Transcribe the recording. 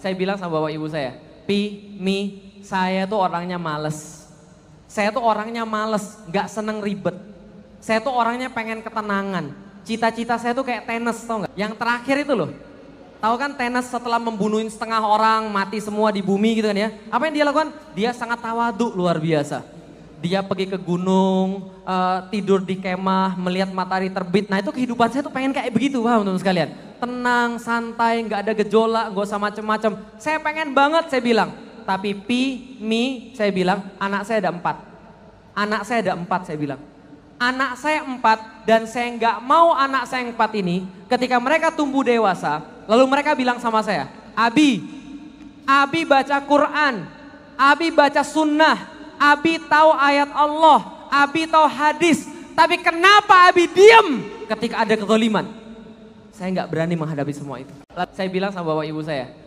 Saya bilang sama bapak ibu saya, pi, mi, saya tuh orangnya males. Saya tuh orangnya males, gak seneng ribet. Saya tuh orangnya pengen ketenangan. Cita-cita saya tuh kayak tenis tau gak? Yang terakhir itu loh, Tahu kan tenis setelah membunuhin setengah orang, mati semua di bumi gitu kan ya. Apa yang dia lakukan? Dia sangat tawaduk luar biasa. Dia pergi ke gunung, uh, tidur di kemah, melihat matahari terbit. Nah itu kehidupan saya tuh pengen kayak begitu, paham teman-teman sekalian? tenang, santai, nggak ada gejolak, nggak usah macem-macem. Saya pengen banget, saya bilang. Tapi pi, mi, saya bilang, anak saya ada empat. Anak saya ada empat, saya bilang. Anak saya empat dan saya nggak mau anak saya yang empat ini ketika mereka tumbuh dewasa, lalu mereka bilang sama saya, Abi, Abi baca Quran, Abi baca sunnah, Abi tahu ayat Allah, Abi tahu hadis, tapi kenapa Abi diem ketika ada kezaliman? saya nggak berani menghadapi semua itu. Saya bilang sama bapak ibu saya,